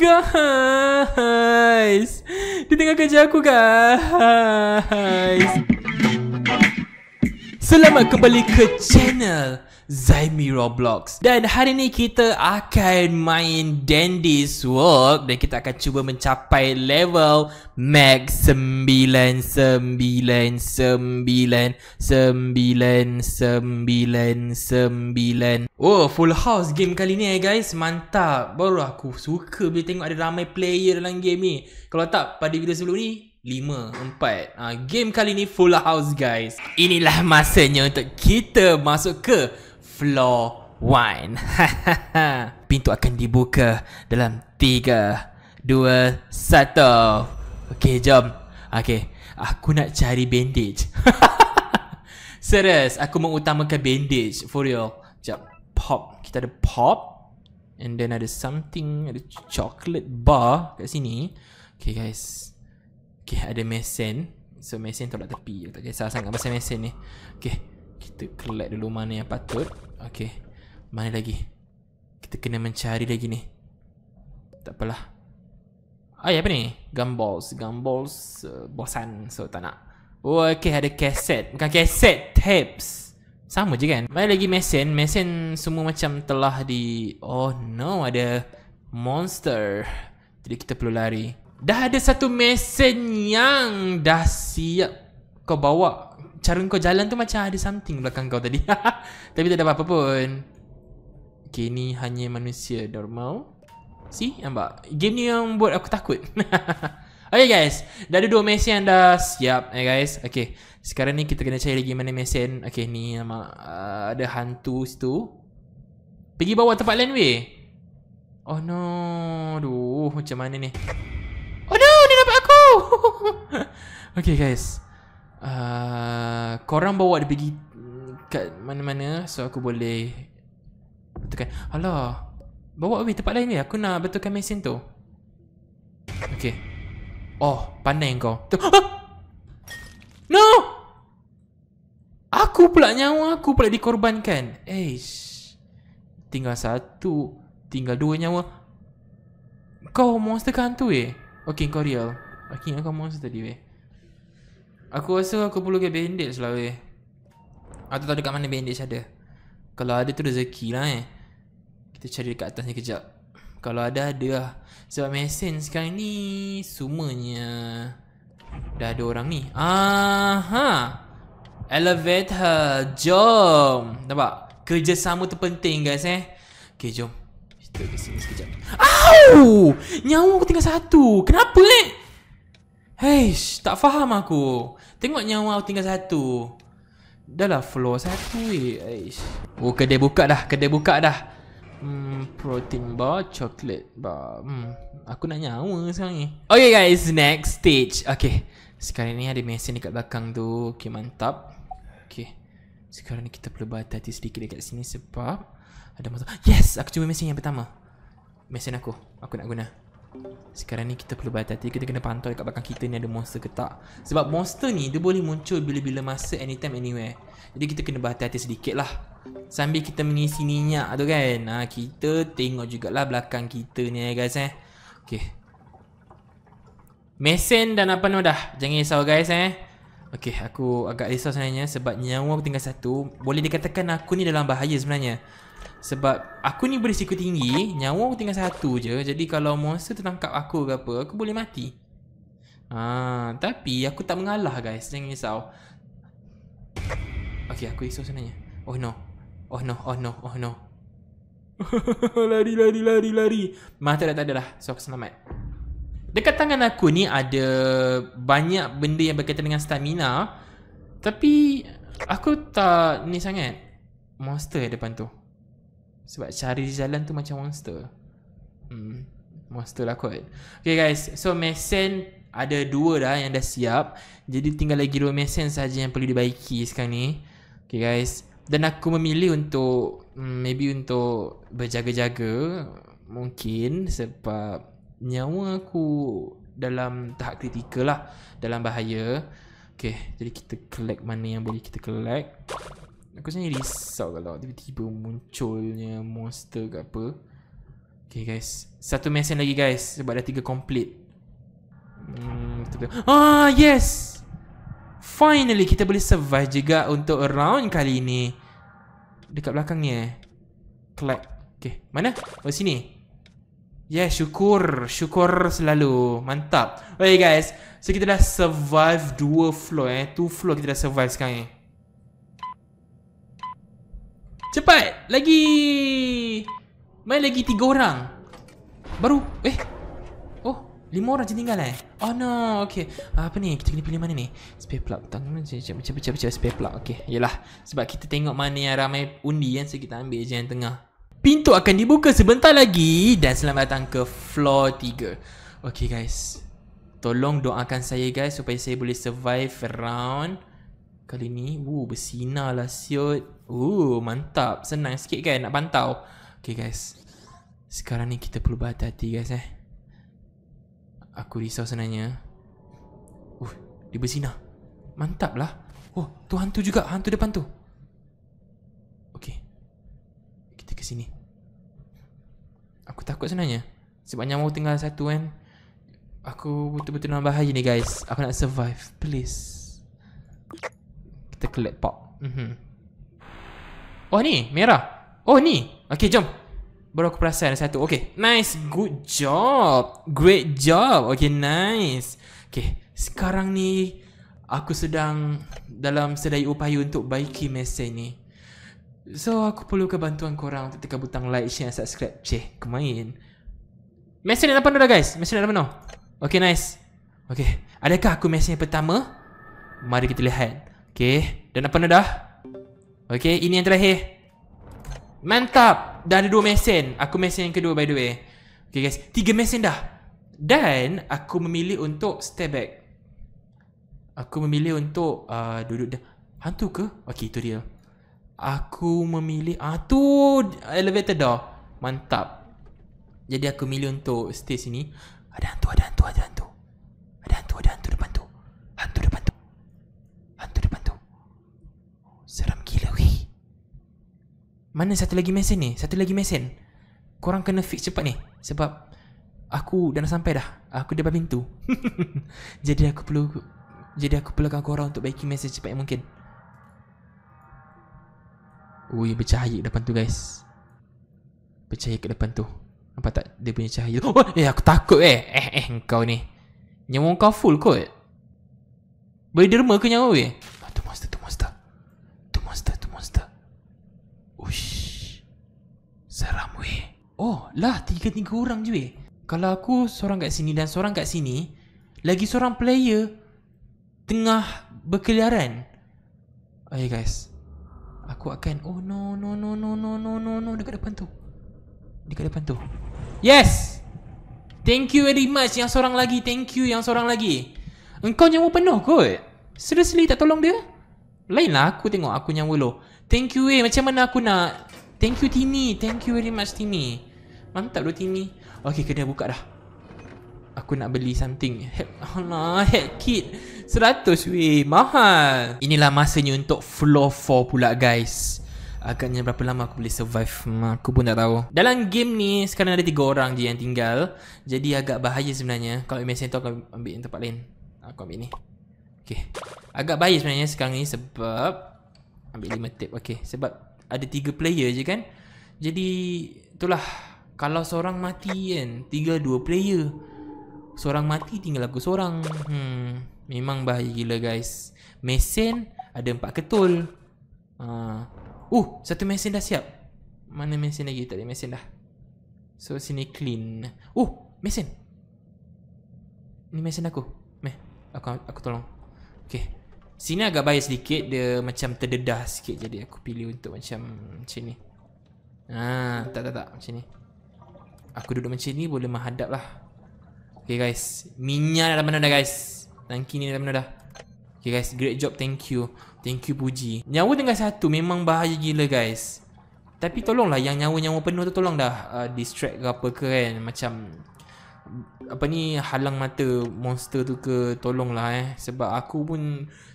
guys. Dia tengah kerja aku guys. Selamat kembali ke channel. Zaimi Roblox Dan hari ni kita akan main Dandy's World Dan kita akan cuba mencapai level Max 999999999 Oh full house game kali ni eh guys Mantap Baru aku suka bila tengok ada ramai player dalam game ni Kalau tak pada video sebelum ni 5, 4 ah, Game kali ni full house guys Inilah masanya untuk kita masuk ke floor one. Pintu akan dibuka dalam tiga, dua, satu. Okay, jom. Okay, aku nak cari bandage. Serius, aku mengutamakan bandage for real. Jap, pop. Kita ada pop. And then ada something, ada chocolate bar kat sini. Okay guys. Okay, ada mesin. So mesin tolak tepi. Aku tak kisah sangat pasal mesin ni. Okay, kita collect dulu mana yang patut. Okay Mana lagi Kita kena mencari lagi ni Tak apalah Ay apa ni Gumballs Gumballs uh, Bosan So tak nak Oh okay ada kaset Bukan kaset Tapes Sama je kan Mana lagi mesin Mesin semua macam telah di Oh no ada Monster Jadi kita perlu lari Dah ada satu mesin yang dah siap kau bawa cara kau jalan tu macam ada something belakang kau tadi. Tapi tak ada apa-apa pun. Okay, ni hanya manusia normal. See, nampak? Game ni yang buat aku takut. okay guys, dah ada dua mesin yang dah siap. Eh guys, okay. Sekarang ni kita kena cari lagi mana mesin. Okay, ni nama uh, ada hantu situ. Pergi bawah tempat lain weh. Oh no. Aduh, macam mana ni? Oh no, dia nampak aku. okay Okay guys uh, korang bawa dia pergi kat mana-mana so aku boleh betulkan alah bawa pergi tempat lain ni aku nak betulkan mesin tu okey oh pandai kau tu ah! no aku pula nyawa aku pula dikorbankan eh tinggal satu tinggal dua nyawa kau monster kan tu eh okey kau real okey kau monster tadi weh Aku rasa aku perlu pakai bandage lah weh Aku tahu dekat mana bandage ada Kalau ada tu rezeki lah eh Kita cari dekat atas ni kejap Kalau ada ada lah Sebab mesin sekarang ni Semuanya Dah ada orang ni Aha Elevator Jom Nampak Kerjasama tu penting guys eh Okay jom Kita ke sini sekejap Au Nyawa aku tinggal satu Kenapa eh Heish, tak faham aku. Tengok nyawa tinggal satu. Dahlah floor satu eh. Heish. Oh, kedai buka dah. Kedai buka dah. Hmm, protein bar, chocolate bar. Hmm, aku nak nyawa sekarang ni. Okay guys, next stage. Okay. Sekarang ni ada mesin dekat belakang tu. Okay, mantap. Okay. Sekarang ni kita perlu berhati-hati sedikit dekat sini sebab ada masalah. Yes, aku cuba mesin yang pertama. Mesin aku. Aku nak guna. Sekarang ni kita perlu berhati-hati Kita kena pantau dekat belakang kita ni ada monster ke tak Sebab monster ni dia boleh muncul bila-bila masa anytime anywhere Jadi kita kena berhati-hati sedikit lah Sambil kita mengisi minyak tu kan ha, Kita tengok jugalah belakang kita ni eh, guys eh Okay Mesin dan apa ni dah Jangan risau guys eh Okey, aku agak risau sebenarnya sebab nyawa aku tinggal satu. Boleh dikatakan aku ni dalam bahaya sebenarnya. Sebab aku ni berisiko tinggi, nyawa aku tinggal satu je. Jadi kalau monster tertangkap aku ke apa, aku boleh mati. Ah, tapi aku tak mengalah guys, jangan risau. Okey, aku risau sebenarnya. Oh no. Oh no, oh no, oh no. lari, lari, lari, lari. Mata dah tak ada lah. So aku selamat. Dekat tangan aku ni ada banyak benda yang berkaitan dengan stamina Tapi aku tak ni sangat Monster depan tu Sebab cari jalan tu macam monster hmm, Monster lah kot Okay guys, so mesin ada dua dah yang dah siap Jadi tinggal lagi dua mesin saja yang perlu dibaiki sekarang ni Okay guys Dan aku memilih untuk hmm, Maybe untuk berjaga-jaga Mungkin sebab nyawa aku dalam tahap kritikal lah dalam bahaya Okay, jadi kita collect mana yang boleh kita collect aku sendiri risau kalau tiba-tiba munculnya monster ke apa Okay guys, satu mesin lagi guys sebab dah tiga complete hmm, betul -betul. Ah yes! Finally kita boleh survive juga untuk round kali ini Dekat belakang ni eh Collect Okay, mana? Oh sini Yeah, syukur. Syukur selalu. Mantap. Okay, guys. So, kita dah survive dua floor eh. Two floor kita dah survive sekarang ni. Cepat! Lagi... Main lagi tiga orang. Baru... Eh. Oh. Lima orang je tinggal eh. Oh, no. Okay. Apa ni? Kita kena pilih mana ni? Spare plug. Tengok mana? Sekejap, sekejap, sekejap, sekejap. Spare plug. Okay. Yelah. Sebab kita tengok mana yang ramai undi kan. So, kita ambil je yang tengah. Pintu akan dibuka sebentar lagi dan selamat datang ke floor 3. Okay guys. Tolong doakan saya guys supaya saya boleh survive round kali ni. Woo, bersinar lah siut. Woo, mantap. Senang sikit kan nak pantau. Okay guys. Sekarang ni kita perlu berhati-hati guys eh. Aku risau sebenarnya. Uh, dia bersinar. Mantap lah. Oh, tu hantu juga. Hantu depan tu. ke sini Aku takut sebenarnya Sebab nyawa aku tinggal satu kan Aku betul-betul dalam bahaya ni guys Aku nak survive Please Kita collect pop mm-hmm. Oh ni Merah Oh ni Okay jom Baru aku perasan satu Okay Nice Good job Great job Okay nice Okay Sekarang ni Aku sedang Dalam sedaya upaya untuk baiki mesin ni So aku perlukan bantuan korang untuk tekan butang like, share subscribe. Ceh, kemain. Mesin dah dapat dah guys. Mesin dah dapat dah. Okay, nice. Okay. Adakah aku mesin yang pertama? Mari kita lihat. Okay. Dan dapat dah. Okay, ini yang terakhir. Mantap. Dah ada dua mesin. Aku mesin yang kedua by the way. Okay guys. Tiga mesin dah. Dan aku memilih untuk stay back. Aku memilih untuk uh, duduk dah. Hantu ke? Okay, itu dia. Aku memilih ah tu elevator door. Mantap. Jadi aku milih untuk stay sini. Ada hantu, ada hantu, ada hantu. Ada hantu, ada hantu depan tu. Hantu depan tu. Hantu depan tu. Seram gila weh. Mana satu lagi mesin ni? Satu lagi mesin. Korang kena fix cepat ni sebab aku dah nak sampai dah. Aku depan pintu. Jadi aku perlu jadi aku perlukan korang untuk baiki mesin cepat yang mungkin. Ui bercahaya ke depan tu guys Bercahaya ke depan tu Nampak tak dia punya cahaya tu oh, Eh aku takut eh Eh eh kau ni Nyawa kau full kot Beri derma ke nyawa weh ah, Tu monster tu monster Tu monster tu monster Ush Seram weh Oh lah tiga-tiga orang je weh Kalau aku seorang kat sini dan seorang kat sini Lagi seorang player Tengah berkeliaran Okay eh, guys Aku akan Oh no no no no no no no no Dekat depan tu Dekat depan tu Yes Thank you very much Yang seorang lagi Thank you yang seorang lagi Engkau nyawa penuh kot Seriously tak tolong dia Lain lah aku tengok Aku nyawa lo Thank you eh Macam mana aku nak Thank you Timmy Thank you very much Timmy Mantap lo Timmy Okay kena buka dah Aku nak beli something Help Allah Help kit Seratus, weh mahal Inilah masanya untuk floor 4 pula guys Agaknya berapa lama aku boleh survive hmm, Aku pun tak tahu Dalam game ni sekarang ada tiga orang je yang tinggal Jadi agak bahaya sebenarnya Kalau imej tu aku ambil yang tempat lain ah, Aku ambil ni Okay Agak bahaya sebenarnya sekarang ni sebab Ambil lima tip okay Sebab ada tiga player je kan Jadi Itulah Kalau seorang mati kan tiga dua player Seorang mati tinggal aku seorang Hmm Memang bahaya gila guys Mesin ada empat ketul uh, uh, satu mesin dah siap Mana mesin lagi? Tak ada mesin dah So sini clean Uh, mesin Ni mesin aku Meh, aku, aku tolong Okay Sini agak bahaya sedikit Dia macam terdedah sikit Jadi aku pilih untuk macam Macam ni Ah, tak tak tak Macam ni Aku duduk macam ni boleh menghadap lah Okay guys Minyak dah mana dah guys Tangki ni dah benar dah. Okay guys, great job. Thank you. Thank you puji. Nyawa tengah satu memang bahaya gila guys. Tapi tolonglah yang nyawa-nyawa penuh tu tolong dah uh, distract ke apa ke kan. Macam apa ni halang mata monster tu ke tolonglah eh sebab aku pun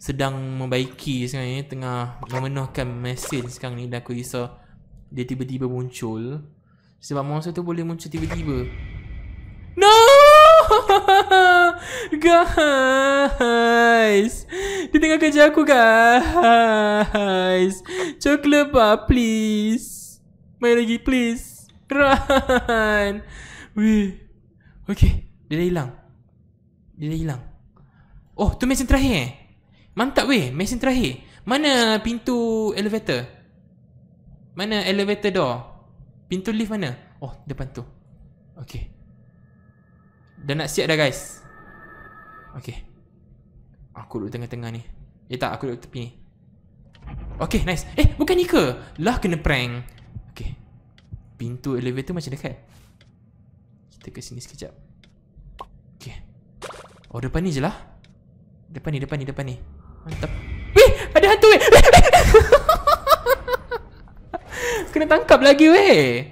sedang membaiki sekarang ni eh. tengah memenuhkan mesin sekarang ni dan aku risau dia tiba-tiba muncul sebab monster tu boleh muncul tiba-tiba no Guys Dia tengah kerja aku guys Coklat bar please Main lagi please Run Weh Okay Dia dah hilang Dia dah hilang Oh tu mesin terakhir eh Mantap weh Mesin terakhir Mana pintu elevator Mana elevator door Pintu lift mana Oh depan tu Okay Dah nak siap dah guys Okay Aku duduk tengah-tengah ni Eh tak aku duduk tepi ni Okay nice Eh bukan ni ke Lah kena prank Okay Pintu elevator macam dekat Kita ke sini sekejap Okay Oh depan ni je lah Depan ni depan ni depan ni Mantap Weh ada hantu weh Kena tangkap lagi weh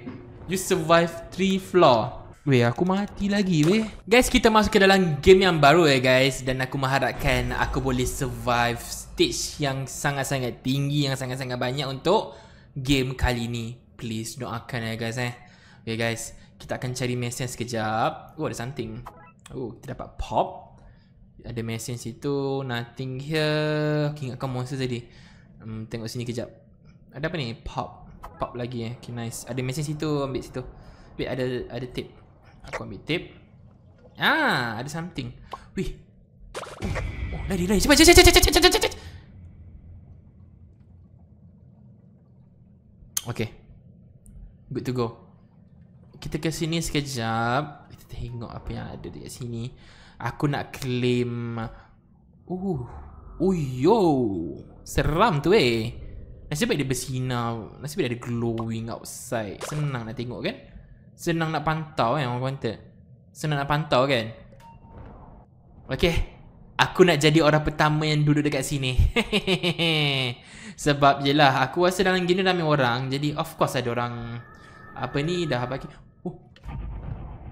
You survive 3 floor Weh, aku mati lagi weh. Guys, kita masuk ke dalam game yang baru eh guys. Dan aku mengharapkan aku boleh survive stage yang sangat-sangat tinggi. Yang sangat-sangat banyak untuk game kali ni. Please doakan eh guys eh. Okay guys, kita akan cari message sekejap. Oh, ada something. Oh, kita dapat pop. Ada message situ. Nothing here. Okay, ingatkan monster tadi. Hmm, tengok sini kejap. Ada apa ni? Pop. Pop lagi eh. Okay, nice. Ada message situ. Ambil situ. Wait, ada ada tape. Aku ambil tape Ah, ada something Wih Oh, lari, lari Cepat, cepat, cepat, cepat, cepat, cepat Okay Good to go Kita ke sini sekejap Kita tengok apa yang ada dekat sini Aku nak claim Uh, Uyo Seram tu eh Nasib baik dia bersinar Nasib baik dia ada glowing outside Senang nak tengok kan Senang nak pantau kan orang wanted Senang nak pantau kan Okay Aku nak jadi orang pertama yang duduk dekat sini Sebab je lah Aku rasa dalam gini ramai orang Jadi of course ada orang Apa ni dah bagi Oh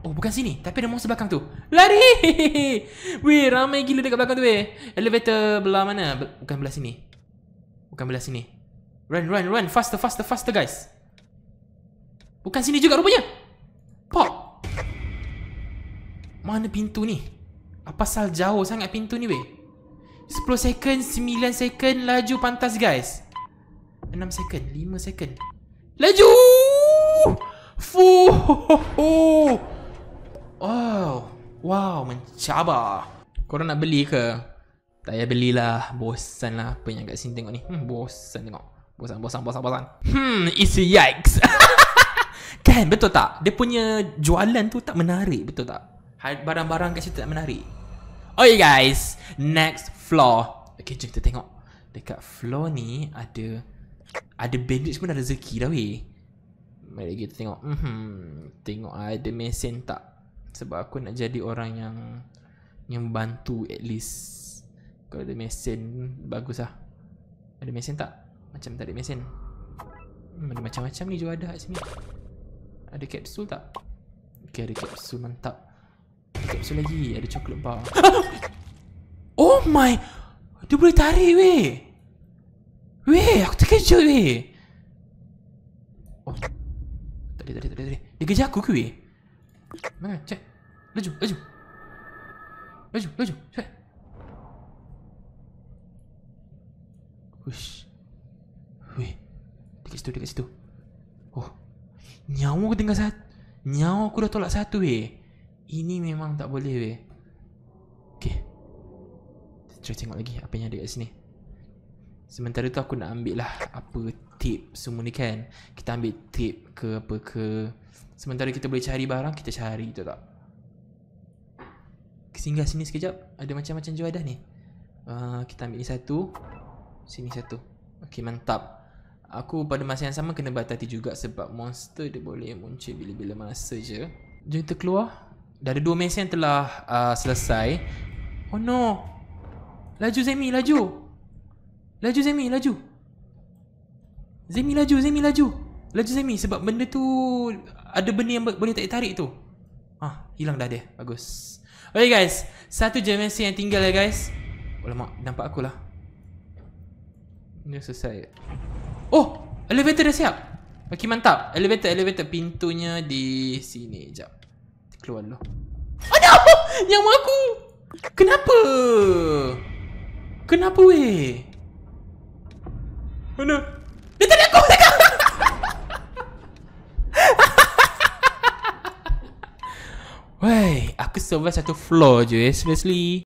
Oh bukan sini Tapi ada monster belakang tu Lari Weh ramai gila dekat belakang tu weh Elevator belah mana Bukan belah sini Bukan belah sini Run run run Faster faster faster guys Bukan sini juga rupanya Pak! Mana pintu ni? Apa sal jauh sangat pintu ni weh? 10 second, 9 second, laju pantas guys. 6 second, 5 second. Laju! Fuhuhuhu! Oh, wow, mencabar. Korang nak beli ke? Tak payah belilah, bosan lah apa yang kat sini tengok ni. Hmm, bosan tengok. Bosan, bosan, bosan, bosan. Hmm, it's yikes. spam kan? betul tak? Dia punya jualan tu tak menarik betul tak? Barang-barang kat situ tak menarik. Oh you guys, next floor. Okay, jom kita tengok. Dekat floor ni ada ada bandage pun ada rezeki dah weh. Mari kita tengok. Hmm, Tengok ada mesin tak? Sebab aku nak jadi orang yang yang bantu at least. Kalau ada mesin bagus lah. Ada mesin tak? Macam tak ada mesin. Hmm, ada macam-macam ni jual ada kat sini. Ada kapsul tak? Okay, ada kapsul mantap. Ada kapsul lagi. Ada coklat bar. oh my! Dia boleh tarik weh! Weh, aku terkejut weh! Oh. Tak ada, tak ada, Dia kejar aku ke weh? Mana? Cek. Laju, laju. Laju, laju. Cek. Wish. Weh. Dekat situ, dekat situ. Nyawa aku tinggal satu Nyawa aku dah tolak satu weh Ini memang tak boleh weh Okay Kita tengok lagi apa yang ada kat sini Sementara tu aku nak ambil lah Apa tip, semua ni kan Kita ambil tip ke apa ke Sementara kita boleh cari barang Kita cari tu tak Singgah sini sekejap Ada macam-macam juadah ni uh, Kita ambil ni satu Sini satu Okay mantap Aku pada masa yang sama kena batati juga sebab monster dia boleh muncul bila-bila masa je. Jom terkeluar dari dua mesin telah uh, selesai. Oh no. Laju Zemi, laju. Laju Zemi, laju. Zemi laju, Zemi laju. Laju Zemi sebab benda tu ada benda yang boleh tak tarik tu. Ah, hilang dah dia. Bagus. Okay guys, satu je mesin yang tinggal ya guys. Oh lemak, nampak akulah. Ini selesai. Oh, elevator dah siap. Okey, mantap. Elevator, elevator. Pintunya di sini. Sekejap. Keluar dulu. Aduh! Oh, no! Nyawa aku! Kenapa? Kenapa weh? Mana? Dia tadi aku! Dia tadi aku! Weh, aku survive satu floor je eh. Seriously.